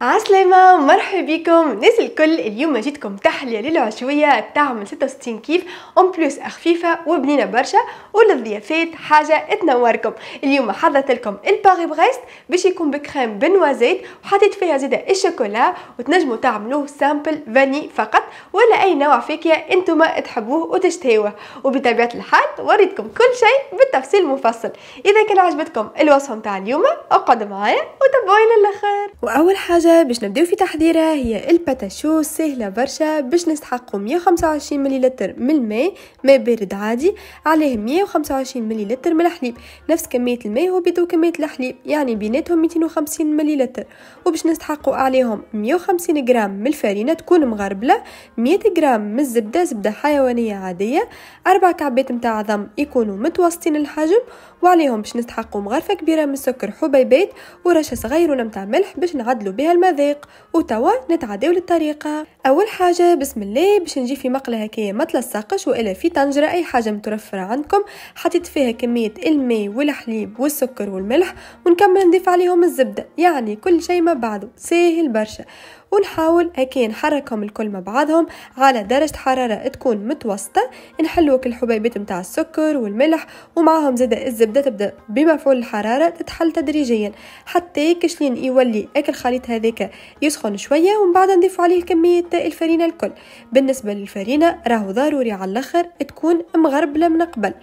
عسلامة ومرحبا بكم ناس الكل اليوم جيتكم تحلية للعشوية تعمل 66 كيف اون بلوس خفيفة وبنينة برشا وللضيافات حاجة تنوركم اليوم حضرت لكم الباغي بغيست باش يكون بكريم بنوازيت وحطيت فيها زيادة الشوكولا وتنجموا تعملوه سامبل فاني فقط ولا اي نوع فيكيا انتم تحبوه وتشتهوه وبطبيعة الحال وريتكم كل شيء بالتفصيل المفصل اذا كان عجبتكم الوصفة متاع اليوم اقعدوا معايا وتبعوني للاخر واول حاجة حاجة باش نبداو في تحضيرها هي الباتاشو سهلة برشا باش نستحقو 125 مليلتر من الماء ماء بارد عادي عليه 125 مليلتر من الحليب نفس كمية الماء بيدو كمية الحليب يعني بيناتهم 250 مليلتر وباش نستحقو عليهم 150 غرام من الفارينة تكون مغربلة 100 غرام من الزبدة زبدة حيوانية عادية أربع كعبات متاع عظم يكونوا متوسطين الحجم وعليهم باش نستحقو مغرفة كبيرة من السكر حبيبات ورشة صغيره نتاع ملح باش نعدلو بها المذاق وتوا نتعداو للطريقه اول حاجه بسم الله باش نجي في مقله هكايا ما تلصقش والا في طنجره اي حاجه مترفره عندكم حطيت فيها كميه الماء والحليب والسكر والملح ونكمل نضيف عليهم الزبده يعني كل شيء مع بعضه ساهل برشا ونحاول هكايا نحركهم الكل مع بعضهم على درجة حرارة تكون متوسطة نحلوك الحبيبات متاع السكر والملح ومعهم زادة الزبدة تبدأ بمفعول الحرارة تتحل تدريجيا حتى كشلين يولي اكل الخليط هذا هذاك يسخن شويه ومن بعد نضيف عليه كميه الفرينه الكل بالنسبه للفرينه راهو ضروري على الاخر تكون مغربله من قبل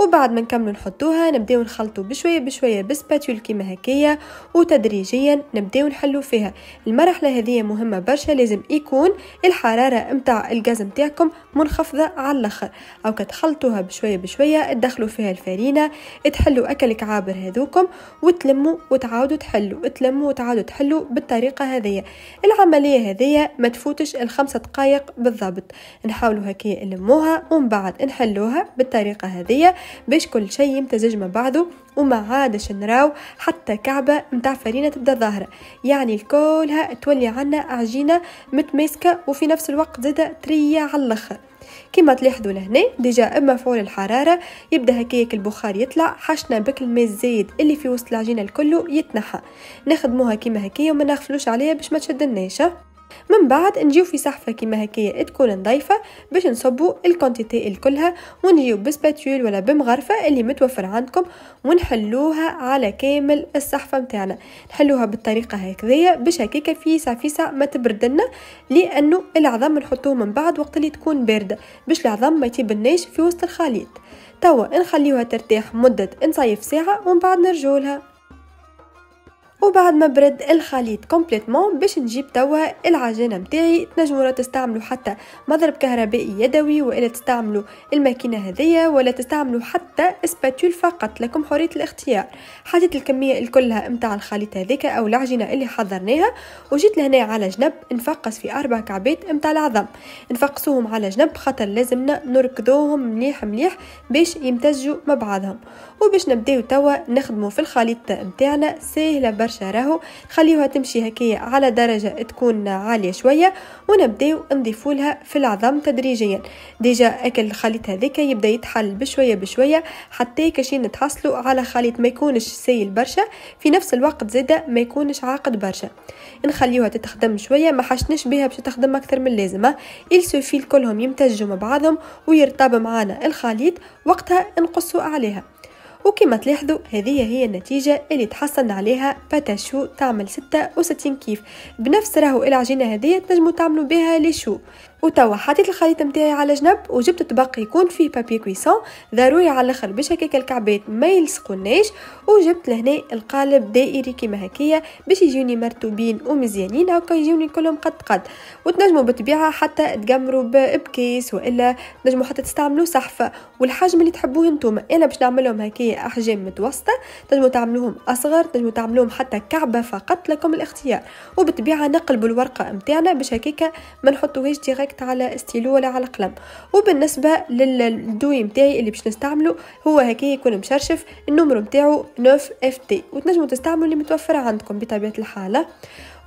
وبعد ما نكملوا نحطوها نبداو نخلطوا بشويه بشويه بسباتول كيما هكايا وتدريجيا نبداو نحلو فيها المرحله هذه مهمه برشا لازم يكون الحراره نتاع الغاز نتاعكم منخفضه على الاخر او كتخلطوها بشويه بشويه تدخلوا فيها الفرينه تحلوا اكل كعابر هذوكم وتلموا وتعاودوا تحلوا تلموا وتعاودوا تحلوا بالطريقه هذه العمليه هذه ما تفوتش الخمسة دقائق بالضبط نحاولوا هكايا نلموها ومن بعد نحلوها بالطريقه هذه باش كل شيء يمتزج مع بعضه وما عادش نراو حتى كعبة متاع فرينة تبدا ظاهرة يعني الكلها تولي عنا عجينة متماسكة وفي نفس الوقت زادة ترية على الاخر كما تلاحظوا لهنا ديجا اما فعول الحراره يبدا هكاك البخار يطلع حشنا بك الماء الزايد اللي في وسط العجينه الكل يتنحى نخدموها كيما هكايا وما نغفلوش عليها باش ما تشدناش من بعد نجيو في صحفة كيما هكايا تكون نضيفة باش نصبو الكونتيتي الكلها ونجيو بسباتول ولا بمغرفة اللي متوفر عندكم ونحلوها على كامل الصحفة متاعنا نحلوها بالطريقة هكذايا باش هكاكا فيسع فيسع ما تبردلنا لأنه العظم نحطوه من بعد وقت اللي تكون باردة باش العظم ما يتبنيش في وسط الخليط توا نخليوها ترتاح مدة نصيف ساعة ومن بعد نرجولها وبعد ما برد الخليط كومبليتمون باش نجيب توا العجينه نتاعي تنجموا تستعملوا حتى مضرب كهربائي يدوي والا تستعملوا الماكينه هذيا ولا تستعملوا حتى سباتول فقط لكم حريه الاختيار حطيت الكميه الكلها نتاع الخليط هذيك او العجينه اللي حضرناها وجيت لهنا على جنب نفقس في اربع كعبات نتاع العظم نفقسوهم على جنب خاطر لازمنا نركضوهم مليح مليح باش يمتزجوا مع بعضهم وباش نبداو توا نخدموا في الخليط نتاعنا ساهله برشا راهو خليوها تمشي هكايا على درجة تكون عالية شوية ونبداو نضيفولها في العظام تدريجيا ديجا اكل الخليط هذيك يبدا يتحل بشوية بشوية حتى كاشين نتحصلوا على خليط ما يكونش سايل برشا في نفس الوقت زادا ما يكونش عاقد برشا نخليوها تتخدم شوية ما حشنش بها باش تخدم أكثر من لازمة السوفيل كلهم يمتزجوا مع بعضهم ويرطب معانا الخليط وقتها نقصوا عليها وكما تلاحظوا هذه هي النتيجة اللي تحصلنا عليها باتاشو تعمل 66 كيف بنفس راهو العجينة هذه تنجموا تعملوا بها لي شو وتوا حطيت الخليط نتاعي على جنب وجبت طبق يكون فيه بابي كويسون ضروري على الاخر باش هكاك الكعبات ما يلصقوناش وجبت لهنا القالب دائري كيما هكايا باش يجوني مرتوبين ومزيانين هكا يجوني كلهم قد قد وتنجموا بالطبيعه حتى تقمروا بكيس والا تنجموا حتى تستعملوا صحفه والحجم اللي تحبوه نتوما انا باش نعملهم هكايا احجام متوسطه تنجموا تعملوهم اصغر تنجموا تعملوهم حتى كعبه فقط لكم الاختيار وبالطبيعه نقلبوا الورقه نتاعنا باش هكاك ما نحطوهاش ديريكت على ستيلو ولا على قلم وبالنسبه للدوي نتاعي اللي باش نستعمله هو هكا يكون مشرشف النمر نتاعو 9 اف تي وتنجموا تستعملوا اللي متوفر عندكم بطبيعه الحاله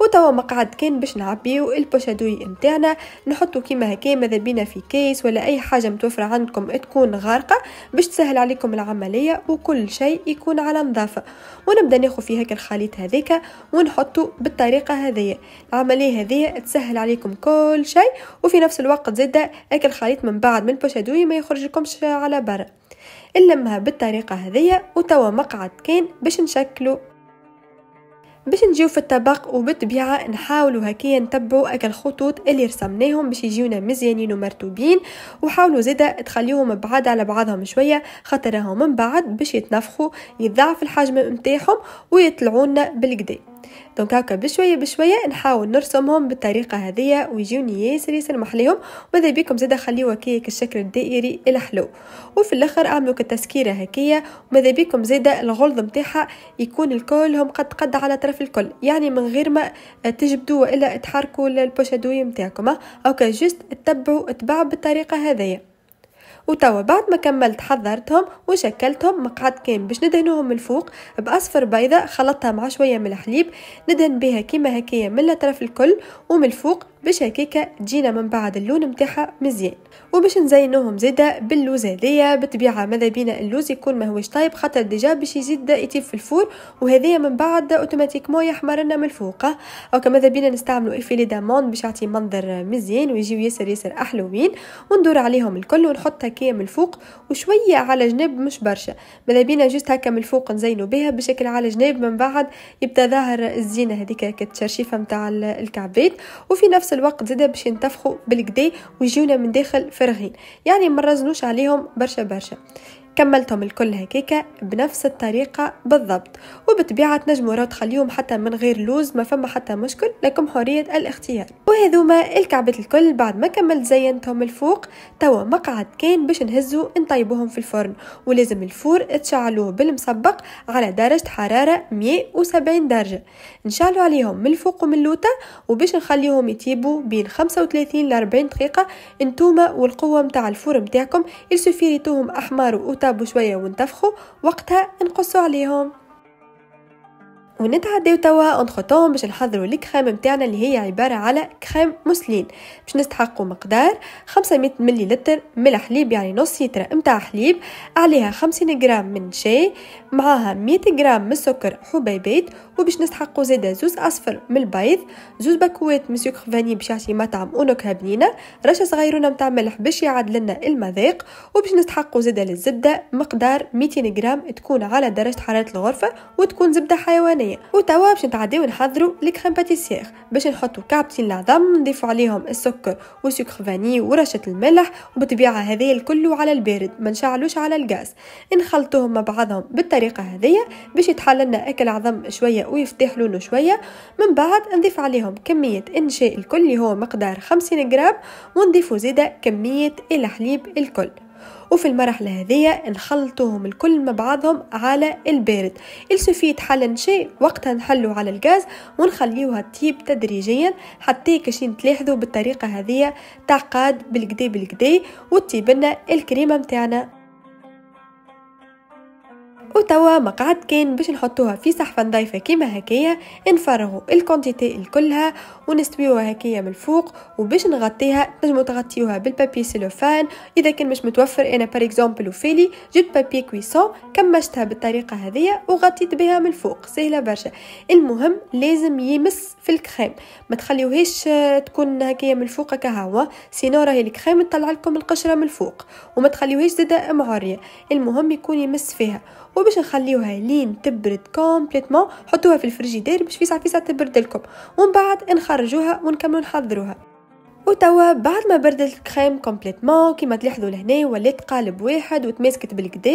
وتوا مقعد كان باش نعبيو البوشادوي نتاعنا نحطو كيما هكا ماذا بينا في كيس ولا اي حاجه متوفره عندكم تكون غارقه باش تسهل عليكم العمليه وكل شيء يكون على نظافه ونبدا ناخذ في هكا الخليط هذيك ونحطو بالطريقه هذيا العمليه هذيا تسهل عليكم كل شيء وفي نفس الوقت زاد اكل خليط من بعد من البوشادوي ما يخرج لكمش على برا نلمها بالطريقه هذية وتوا مقعد كان باش نشكلو باش نجيو في الطبق وبالطبيعة نحاولوا هكيا نتبعوا اكل الخطوط اللي رسمناهم باش يجيونا مزيانين ومرتوبين وحاولوا زادا تخليوهم بعاد على بعضهم شوية خاطر من بعد باش يتنفخوا يتضاعف الحجم نتاعهم ويطلعونا بالكدا دونك هكا بشويه بشويه نحاول نرسمهم بالطريقه هذه ويجوني ياسر ياسر محليهم وماذا بيكم زاده خليوه كيك الشكل الدائري الحلو وفي الاخر اعملوا كتسكيره هكيه وماذا بيكم زاده الغلظ نتاعها يكون الكلهم قد قد على طرف الكل يعني من غير ما تجبدوا الا تحركوا البوشادوي نتاعكم اوكي كجست تبعوا اتباع بالطريقه هذه وتوا بعد ما كملت حضرتهم وشكلتهم مقعد كامل باش ندهنوهم من الفوق باصفر بيضه خلطتها مع شويه من الحليب ندهن بها كيما هكايا من الاطراف الكل ومن الفوق باش هكاكا تجينا من بعد اللون متاعها مزيان وباش نزينوهم زيدا باللوز هذيا بالطبيعه ماذا بينا اللوز يكون ماهوش طايب خاطر ديجا باش يزيد يطيب في الفور وهذيا من بعد اوتوماتيكمون يحمر لنا من الفوق اوكا ماذا بينا نستعملوا الفيلي داموند باش يعطي منظر مزيان ويجيو ياسر ياسر احلوين وندور عليهم الكل ونحط هكايا من الفوق وشويه على جنب مش برشا ماذا بينا جوست هكا من الفوق نزينو بها بشكل على جناب من بعد يبدا ظاهر الزينه هذيك كتشرشيفه نتاع الكعبات وفي نفس نفس الوقت زاده باش ينتفخوا بالكدي ويجيونا من داخل فرغين يعني ما عليهم برشا برشا كملتهم الكل هكاكا بنفس الطريقة بالضبط وبطبيعة تنجموا راو تخليهم حتى من غير لوز ما فما حتى مشكل لكم حرية الاختيار وهذوما الكعبات الكل بعد ما كملت زينتهم الفوق توا مقعد كان باش نهزو نطيبوهم في الفرن ولازم الفور تشعلوه بالمسبق على درجة حرارة 170 درجة نشعلو عليهم من الفوق ومن اللوطة وباش نخليهم يطيبوا بين 35 ل 40 دقيقة انتوما والقوة متاع الفور متاعكم يسوفي ريتوهم احمر الطابو شوية ونتفخو وقتها نقصو عليهم ونتعدي توا انخوتون باش نحضروا الكريم نتاعنا اللي هي عباره على كريم مسلين باش نستحقوا مقدار 500 لتر من الحليب يعني نص لتر نتاع حليب عليها 50 غرام من شاي معاها 100 غرام من السكر حبيبات وباش نستحقو زادا زوز اصفر من البيض زوز باكوات من سكر فاني باش يعطي مطعم ونكهه بنينه رشه صغيرونه نتاع ملح باش يعادلنا لنا المذاق وباش نستحقو زادا للزبده مقدار 200 غرام تكون على درجه حراره الغرفه وتكون زبده حيوانيه وتوا باش نتعداو نحضروا الكريم باتيسير باش نحطوا كعبتين العظم نضيفوا عليهم السكر وسكر فاني ورشه الملح وبطبيعه هذه الكل على البارد ما نشعلوش على الغاز نخلطوهم مع بعضهم بالطريقه هذه باش يتحل لنا اكل عظم شويه لونه شوية من بعد نضيف عليهم كمية إنشاء الكل اللي هو مقدار 50 جرام ونضيف زيادة كمية الحليب الكل وفي المرحلة هذه نخلطوهم الكل مع بعضهم على البارد السوفي حل شيء وقتها نحلو على الغاز ونخليوها تطيب تدريجيا حتى كشي نتلاحظو بالطريقة هذه تعقاد بالكدي بالكدي وتطيب لنا الكريمة متاعنا وتوا مقعد كان باش نحطوها في صحفة ضيفه كيما هكايا نفرغوا الكونتيتي الكلها ونستويوها هكايا من الفوق وباش نغطيها نجمو تغطيوها بالبابي سيلوفان اذا كان مش متوفر انا بار اكزومبل وفيلي جبت بابي كويسون كمشتها بالطريقه هذيا وغطيت بها من الفوق سهله برشا المهم لازم يمس في الكريم ما تخليوهاش آه، تكون هكايا من الفوق كهوا سينو راهي الكريم تطلع لكم القشره من الفوق وما تخليوهاش زاده معريه المهم يكون يمس فيها وباش نخليوها لين تبرد كومبليتمون حطوها في الفريجيدير باش فيسع فيسع تبرد لكم ومن بعد نخرجوها ونكملوا نحضروها وتوا بعد ما بردت الكريم كومبليتمون كيما تلاحظوا لهنا ولات قالب واحد وتماسكت بالكدا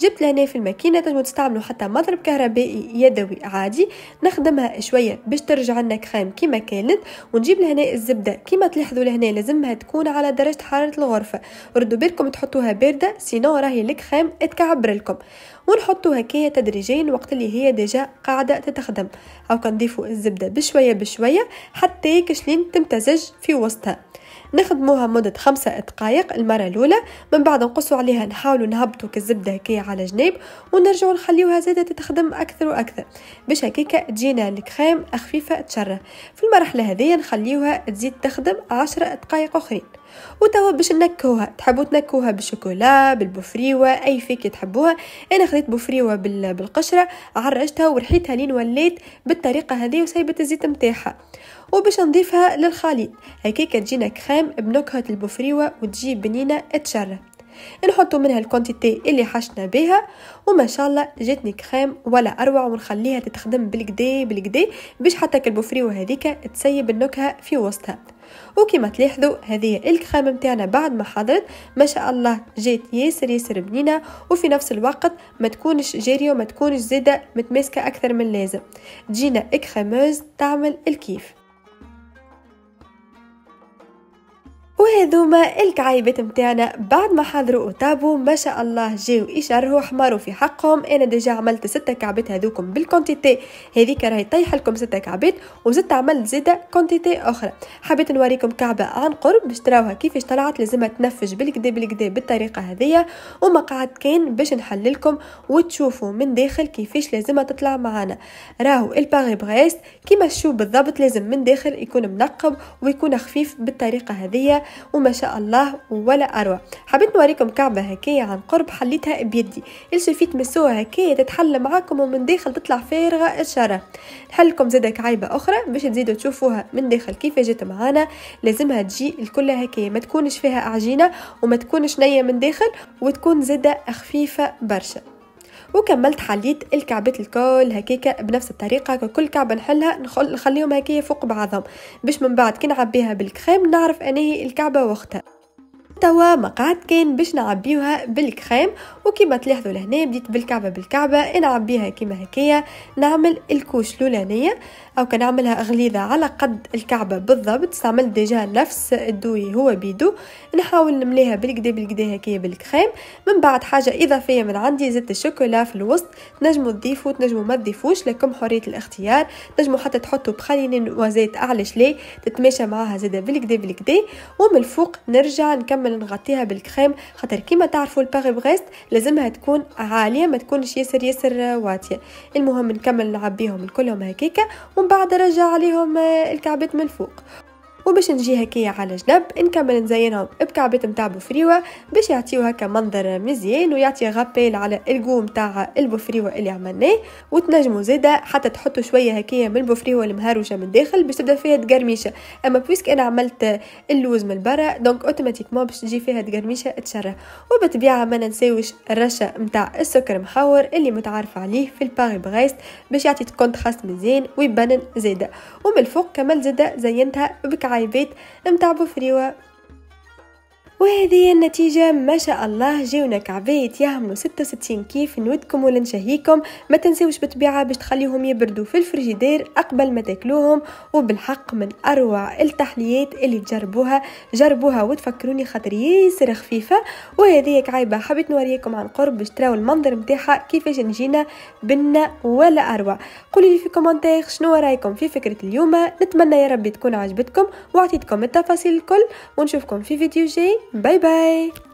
جبت لهنا في الماكينه تنجمو تستعملوا حتى مضرب كهربائي يدوي عادي نخدمها شويه باش ترجع لنا كريم كيما كانت ونجيب لهنا الزبده كيما تلاحظوا لهنا لازمها تكون على درجه حراره الغرفه ردوا بالكم تحطوها بارده سينو راهي الكريم تكعبر لكم ونحطو هكايا تدريجيا وقت اللي هي ديجا قاعده تتخدم او كنضيفو الزبده بشويه بشويه حتى كشلين تمتزج في وسطها نخدموها مدة خمسة دقائق المرة الأولى من بعد نقصوا عليها نحاولوا نهبطوا كالزبدة هكايا على جناب ونرجع نخليوها زادة تتخدم أكثر وأكثر باش هكيكا تجينا الكريم خفيفة تشرة في المرحلة هذه نخليوها تزيد تخدم عشرة دقائق أخرين وتوا باش نكوها تحبوا تنكوها بالشوكولا بالبوفريوه اي فيك تحبوها انا خديت بوفريوه بالقشره عرجتها ورحيتها لين وليت بالطريقه هذه وسيبت الزيت نتاعها وباش نضيفها للخليط هكاك تجينا كريم بنكهه البوفريوه وتجي بنينه تشرب نحطوا منها الكونتيتي اللي حشنا بها وما شاء الله جاتني كريم ولا اروع ونخليها تتخدم بالكدي بالكدي باش حتى البوفريوا هذيك تسيب النكهه في وسطها وكما تلاحظوا هذه الكريمه نتاعنا بعد ما حضرت ما شاء الله جات ياسر ياسر بنينه وفي نفس الوقت ما تكونش جاريه وما تكونش زاده متماسكه اكثر من اللازم تجينا إكخاموز تعمل الكيف وهذوما الكعايبات متاعنا بعد ما حضروا وطابوا ما شاء الله جاو يشرهوا حماروا في حقهم انا ديجا عملت ستة كعبات هذوكم بالكونتيتي هذيك راهي طايحه لكم ستة كعبات وزدت عملت زيادة كونتيتي اخرى حبيت نوريكم كعبه عن قرب باش تراوها كيفاش طلعت لازمها تنفج بالكدا بالكدا بالطريقه هذيا وما قعد كان باش نحللكم وتشوفوا من داخل كيفاش لازمها تطلع معانا راهو الباغي بغيست كيما الشو بالضبط لازم من داخل يكون منقب ويكون خفيف بالطريقه هذيا وما شاء الله ولا اروع حبيت نوريكم كعبه هكايا عن قرب حليتها بيدي الشفيت مسوها هكايا تتحل معاكم ومن داخل تطلع فارغه الشره نحلكم زاد كعيبه اخرى باش تزيدوا تشوفوها من داخل كيف جات معانا لازمها تجي الكل هكايا ما تكونش فيها عجينه وما تكونش نيه من داخل وتكون زاده خفيفه برشا وكملت حليت الكعبات الكل هكاكا بنفس الطريقه كل كعبه نحلها نخليهم هكايا فوق بعضهم باش من بعد كي نعبيها بالكريم نعرف اني الكعبه وقتها توا مقعد كان باش نعبيوها بالكريم وكما تلاحظوا لهنا بديت بالكعبه بالكعبه نعبيها كما هكايا نعمل الكوش الاولانيه او كنعملها غليظه على قد الكعبه بالضبط استعملت ديجا نفس الدوي هو بيدو نحاول نمليها بالكدا بالكدا هكايا بالكريم من بعد حاجه اضافيه من عندي زدت الشوكولا في الوسط تنجموا تضيفوا تنجموا ما تضيفوش لكم حريه الاختيار تنجموا حتى تحطوا بخلينين وزيت اعلى شلي تتماشى معاها زاده بالكدا بالكدا ومن الفوق نرجع نكمل كامل نغطيها بالكريم خاطر كيما تعرفوا الباغي بريست لازمها تكون عاليه ما تكونش ياسر ياسر واطيه المهم نكمل نعبيهم كلهم هكاكا ومن بعد نرجع عليهم الكعبات من الفوق وباش نجي هكايا على جنب نكمل نزينهم بكعبات نتاع بوفريوه باش يعطيو هكا منظر مزيان ويعطي غابيل على الجو نتاع البوفريوه اللي عملناه وتنجموا زيدا حتى تحطوا شويه هكايا من البوفريوه المهروشه من الداخل باش تبدا فيها تقرميشه اما بويسك انا عملت اللوز من برا دونك اوتوماتيكمون باش تجي فيها تقرميشه تشرح وبطبيعه ما ننساوش الرشه نتاع السكر محور اللي متعارف عليه في الباغي بغيست باش يعطي كونتراست مزيان ويبانن زيدا ومن الفوق كمل زيدا زينتها بكعبات hy wet in Tabo vroue وهذه النتيجة ما شاء الله جاونا كعبية يهملوا 66 كيف نودكم ولا نشهيكم ما تنساوش بالطبيعة باش تخليهم يبردوا في الفريجيدير قبل ما تاكلوهم وبالحق من أروع التحليات اللي تجربوها جربوها وتفكروني خاطر ياسر خفيفة وهذه كعيبة حبيت نوريكم عن قرب باش تراو المنظر متاعها كيفاش نجينا بنا ولا أروع قولي لي في كومنتير شنو رايكم في فكرة اليوم نتمنى يا ربي تكون عجبتكم وعطيتكم التفاصيل الكل ونشوفكم في فيديو جاي Bye bye